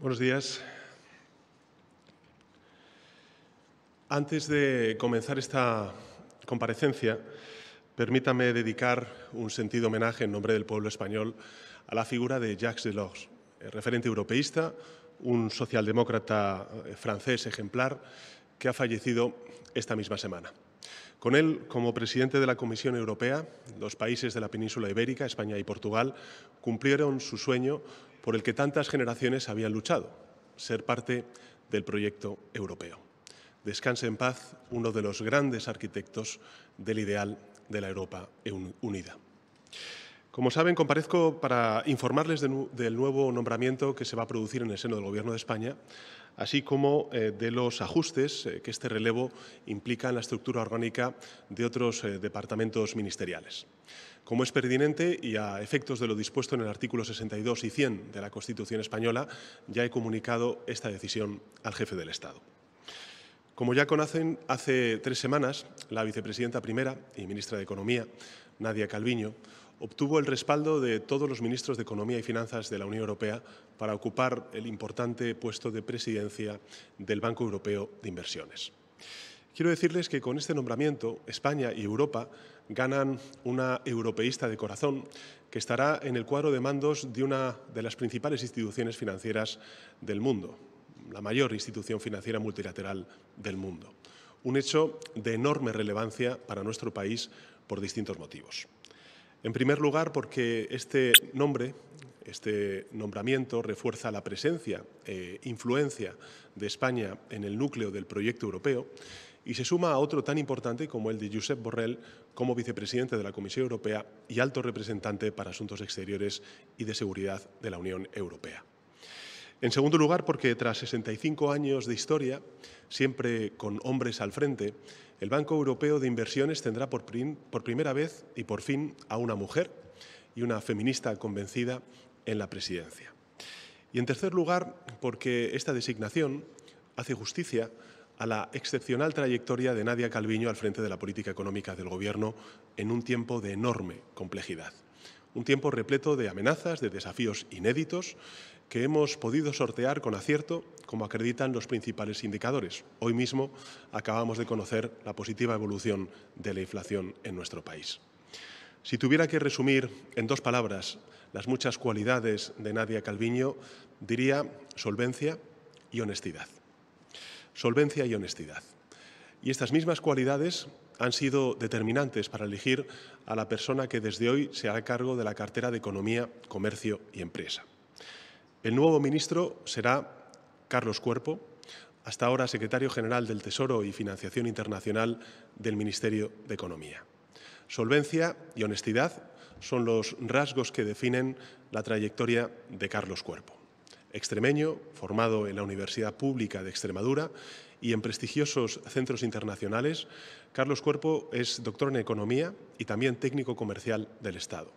Buenos días. Antes de comenzar esta comparecencia, permítame dedicar un sentido homenaje en nombre del pueblo español a la figura de Jacques Delors, eh, referente europeísta, un socialdemócrata eh, francés ejemplar que ha fallecido esta misma semana. Con él, como presidente de la Comisión Europea, los países de la península ibérica, España y Portugal, cumplieron su sueño por el que tantas generaciones habían luchado, ser parte del proyecto europeo. Descanse en paz uno de los grandes arquitectos del ideal de la Europa unida. Como saben, comparezco para informarles del nuevo nombramiento que se va a producir en el seno del Gobierno de España, así como eh, de los ajustes eh, que este relevo implica en la estructura orgánica de otros eh, departamentos ministeriales. Como es pertinente y a efectos de lo dispuesto en el artículo 62 y 100 de la Constitución española, ya he comunicado esta decisión al jefe del Estado. Como ya conocen, hace tres semanas la vicepresidenta primera y ministra de Economía, Nadia Calviño, obtuvo el respaldo de todos los ministros de Economía y Finanzas de la Unión Europea para ocupar el importante puesto de presidencia del Banco Europeo de Inversiones. Quiero decirles que con este nombramiento España y Europa ganan una europeísta de corazón que estará en el cuadro de mandos de una de las principales instituciones financieras del mundo, la mayor institución financiera multilateral del mundo. Un hecho de enorme relevancia para nuestro país por distintos motivos. En primer lugar, porque este nombre, este nombramiento refuerza la presencia e influencia de España en el núcleo del proyecto europeo y se suma a otro tan importante como el de Josep Borrell como vicepresidente de la Comisión Europea y alto representante para Asuntos Exteriores y de Seguridad de la Unión Europea. En segundo lugar, porque tras 65 años de historia, siempre con hombres al frente, el Banco Europeo de Inversiones tendrá por, por primera vez y por fin a una mujer y una feminista convencida en la presidencia. Y en tercer lugar, porque esta designación hace justicia a la excepcional trayectoria de Nadia Calviño al frente de la política económica del Gobierno en un tiempo de enorme complejidad. Un tiempo repleto de amenazas, de desafíos inéditos que hemos podido sortear con acierto, como acreditan los principales indicadores. Hoy mismo acabamos de conocer la positiva evolución de la inflación en nuestro país. Si tuviera que resumir en dos palabras las muchas cualidades de Nadia Calviño, diría solvencia y honestidad. Solvencia y honestidad. Y estas mismas cualidades han sido determinantes para elegir a la persona que desde hoy se hará cargo de la cartera de Economía, Comercio y Empresa. El nuevo ministro será Carlos Cuerpo, hasta ahora secretario general del Tesoro y Financiación Internacional del Ministerio de Economía. Solvencia y honestidad son los rasgos que definen la trayectoria de Carlos Cuerpo. Extremeño, formado en la Universidad Pública de Extremadura y en prestigiosos centros internacionales, Carlos Cuerpo es doctor en Economía y también técnico comercial del Estado.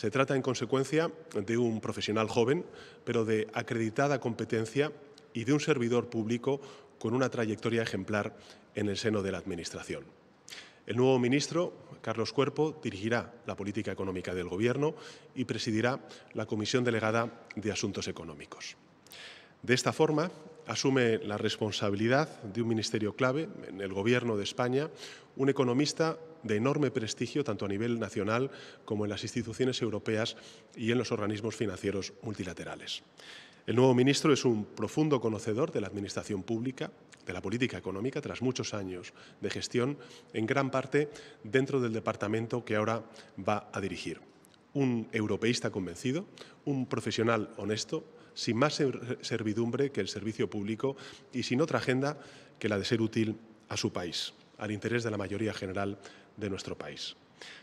Se trata, en consecuencia, de un profesional joven, pero de acreditada competencia y de un servidor público con una trayectoria ejemplar en el seno de la Administración. El nuevo ministro, Carlos Cuerpo, dirigirá la política económica del Gobierno y presidirá la Comisión Delegada de Asuntos Económicos. De esta forma, asume la responsabilidad de un ministerio clave en el Gobierno de España, un economista de enorme prestigio tanto a nivel nacional como en las instituciones europeas y en los organismos financieros multilaterales. El nuevo ministro es un profundo conocedor de la administración pública, de la política económica, tras muchos años de gestión, en gran parte dentro del departamento que ahora va a dirigir. Un europeísta convencido, un profesional honesto, sin más servidumbre que el servicio público y sin otra agenda que la de ser útil a su país, al interés de la mayoría general de nuestro país.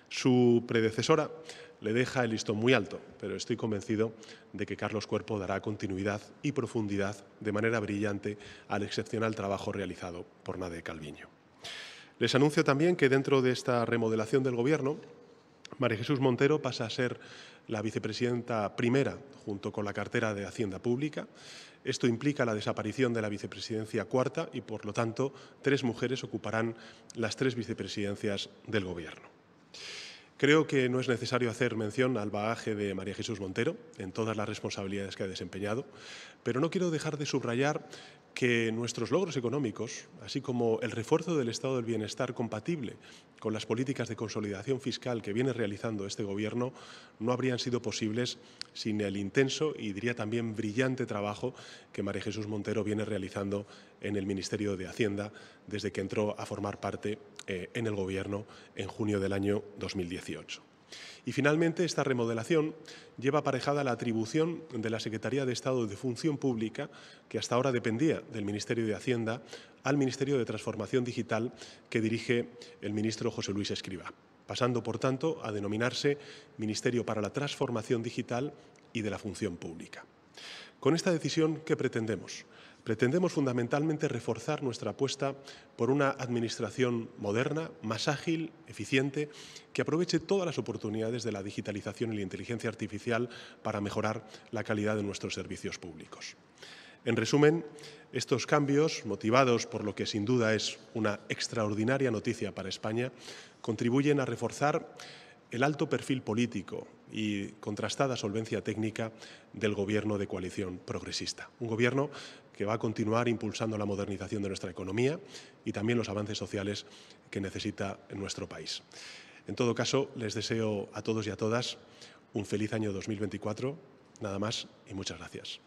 Su predecesora le deja el listón muy alto, pero estoy convencido de que Carlos Cuerpo dará continuidad y profundidad de manera brillante al excepcional trabajo realizado por Nade Calviño. Les anuncio también que dentro de esta remodelación del Gobierno María Jesús Montero pasa a ser la vicepresidenta primera junto con la cartera de Hacienda Pública. Esto implica la desaparición de la vicepresidencia cuarta y, por lo tanto, tres mujeres ocuparán las tres vicepresidencias del Gobierno. Creo que no es necesario hacer mención al bagaje de María Jesús Montero en todas las responsabilidades que ha desempeñado, pero no quiero dejar de subrayar que nuestros logros económicos, así como el refuerzo del estado del bienestar compatible con las políticas de consolidación fiscal que viene realizando este Gobierno, no habrían sido posibles sin el intenso y diría también brillante trabajo que María Jesús Montero viene realizando en el Ministerio de Hacienda desde que entró a formar parte eh, en el Gobierno en junio del año 2018. Y finalmente, esta remodelación lleva aparejada la atribución de la Secretaría de Estado de Función Pública, que hasta ahora dependía del Ministerio de Hacienda, al Ministerio de Transformación Digital, que dirige el ministro José Luis Escriba, pasando, por tanto, a denominarse Ministerio para la Transformación Digital y de la Función Pública. Con esta decisión, ¿qué pretendemos? pretendemos fundamentalmente reforzar nuestra apuesta por una administración moderna, más ágil, eficiente, que aproveche todas las oportunidades de la digitalización y la inteligencia artificial para mejorar la calidad de nuestros servicios públicos. En resumen, estos cambios, motivados por lo que sin duda es una extraordinaria noticia para España, contribuyen a reforzar el alto perfil político y contrastada solvencia técnica del gobierno de coalición progresista. Un gobierno que va a continuar impulsando la modernización de nuestra economía y también los avances sociales que necesita nuestro país. En todo caso, les deseo a todos y a todas un feliz año 2024. Nada más y muchas gracias.